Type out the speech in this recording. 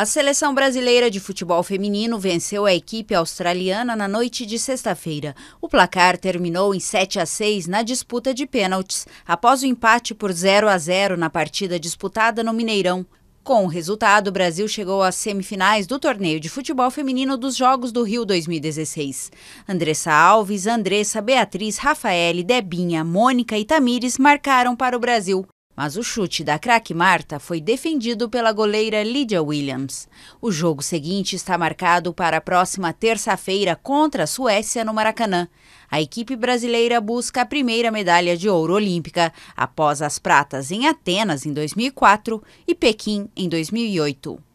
A seleção brasileira de futebol feminino venceu a equipe australiana na noite de sexta-feira. O placar terminou em 7 a 6 na disputa de pênaltis, após o empate por 0 a 0 na partida disputada no Mineirão. Com o resultado, o Brasil chegou às semifinais do torneio de futebol feminino dos Jogos do Rio 2016. Andressa Alves, Andressa, Beatriz, Rafaele, Debinha, Mônica e Tamires marcaram para o Brasil mas o chute da craque Marta foi defendido pela goleira Lydia Williams. O jogo seguinte está marcado para a próxima terça-feira contra a Suécia no Maracanã. A equipe brasileira busca a primeira medalha de ouro olímpica após as pratas em Atenas em 2004 e Pequim em 2008.